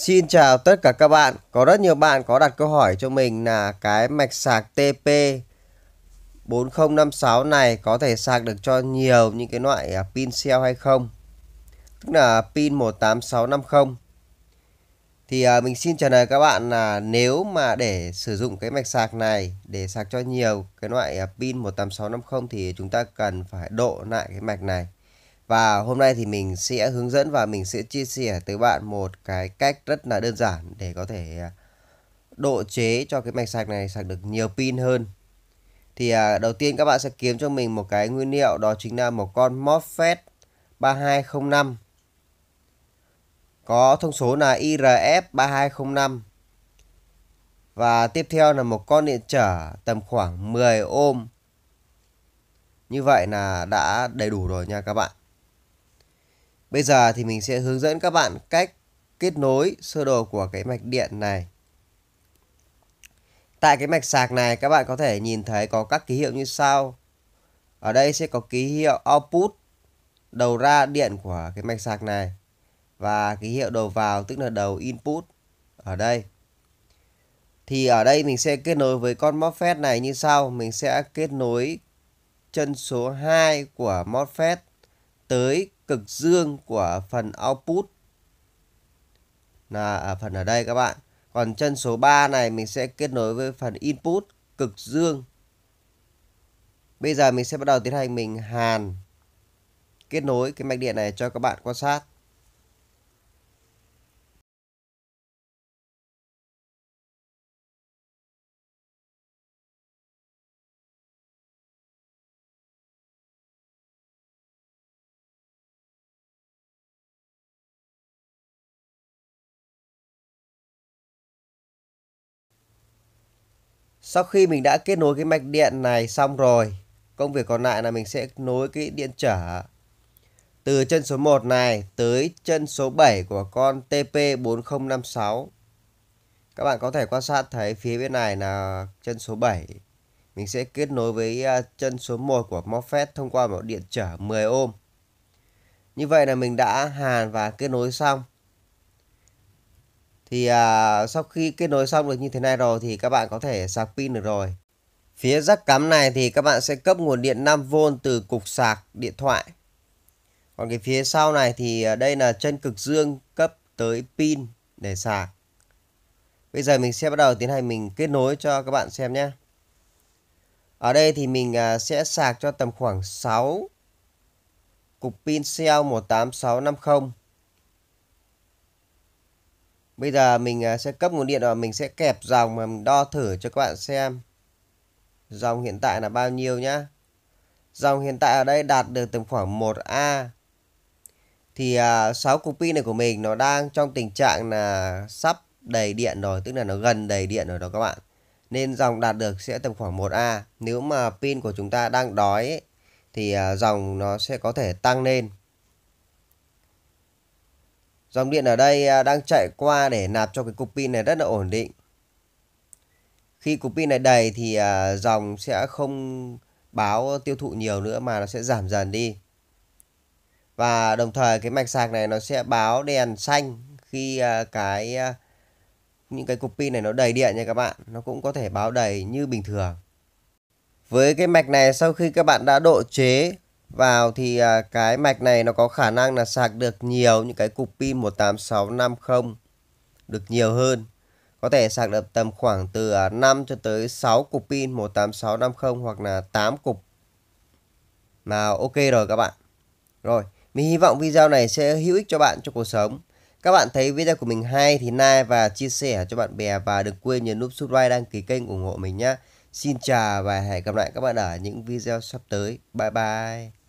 Xin chào tất cả các bạn. Có rất nhiều bạn có đặt câu hỏi cho mình là cái mạch sạc TP 4056 này có thể sạc được cho nhiều những cái loại à, pin cell hay không? Tức là pin 18650. Thì à, mình xin trả lời các bạn là nếu mà để sử dụng cái mạch sạc này để sạc cho nhiều cái loại à, pin 18650 thì chúng ta cần phải độ lại cái mạch này. Và hôm nay thì mình sẽ hướng dẫn và mình sẽ chia sẻ tới bạn một cái cách rất là đơn giản để có thể à, độ chế cho cái mạch sạc này sạc được nhiều pin hơn. Thì à, đầu tiên các bạn sẽ kiếm cho mình một cái nguyên liệu đó chính là một con MOSFET 3205 có thông số là IRF3205 và tiếp theo là một con điện trở tầm khoảng 10 ôm. Như vậy là đã đầy đủ rồi nha các bạn. Bây giờ thì mình sẽ hướng dẫn các bạn cách kết nối sơ đồ của cái mạch điện này. Tại cái mạch sạc này các bạn có thể nhìn thấy có các ký hiệu như sau. Ở đây sẽ có ký hiệu output đầu ra điện của cái mạch sạc này và ký hiệu đầu vào tức là đầu input ở đây. Thì ở đây mình sẽ kết nối với con MOSFET này như sau, mình sẽ kết nối chân số 2 của MOSFET tới cực dương của phần output là ở phần ở đây các bạn. Còn chân số 3 này mình sẽ kết nối với phần input cực dương. Bây giờ mình sẽ bắt đầu tiến hành mình hàn kết nối cái mạch điện này cho các bạn quan sát. sau khi mình đã kết nối cái mạch điện này xong rồi công việc còn lại là mình sẽ nối cái điện trở từ chân số 1 này tới chân số 7 của con TP4056 các bạn có thể quan sát thấy phía bên này là chân số 7 mình sẽ kết nối với à, chân số 1 của MOSFET thông qua một điện trở 10 ohm như vậy là mình đã hàn và kết nối xong thì à, sau khi kết nối xong được như thế này rồi thì các bạn có thể sạc pin được rồi phía rắc cắm này thì các bạn sẽ cấp nguồn điện 5V từ cục sạc điện thoại còn cái phía sau này thì à, đây là chân cực dương cấp tới pin để sạc bây giờ mình sẽ bắt đầu tiến hành mình kết nối cho các bạn xem nhé ở đây thì mình à, sẽ sạc cho tầm khoảng 6 cục pin cell 18650 Bây giờ mình à, sẽ cấp nguồn điện và mình sẽ kẹp dòng mà mình đo thử cho các bạn xem. Dòng hiện tại là bao nhiêu nhá. Dòng hiện tại ở đây đạt được tầm khoảng 1A. Thì à, 6 cục pin này của mình nó đang trong tình trạng là sắp đầy điện rồi. Tức là nó gần đầy điện rồi đó các bạn. Nên dòng đạt được sẽ tầm khoảng 1A. Nếu mà pin của chúng ta đang đói ấy, thì à, dòng nó sẽ có thể tăng lên. Dòng điện ở đây à, đang chạy qua để nạp cho cái cục pin này rất là ổn định. Khi cục pin này đầy thì à, dòng sẽ không báo tiêu thụ nhiều nữa mà nó sẽ giảm dần đi. Và đồng thời cái mạch sạc này nó sẽ báo đèn xanh khi à, cái những cái cục pin này nó đầy điện nha các bạn. Nó cũng có thể báo đầy như bình thường. Với cái mạch này sau khi các bạn đã độ chế vào thì à, cái mạch này nó có khả năng là sạc được nhiều những cái cục pin 18650 được nhiều hơn. Có thể sạc được tầm khoảng từ 5 à, cho tới 6 cục pin 18650 hoặc là 8 cục. Mà ok rồi các bạn. Rồi, mình hy vọng video này sẽ hữu ích cho bạn trong cuộc sống. Các bạn thấy video của mình hay thì like và chia sẻ cho bạn bè và đừng quên nhấn nút subscribe đăng ký kênh ủng hộ mình nhé. Xin chào và hẹn gặp lại các bạn ở những video sắp tới. Bye bye.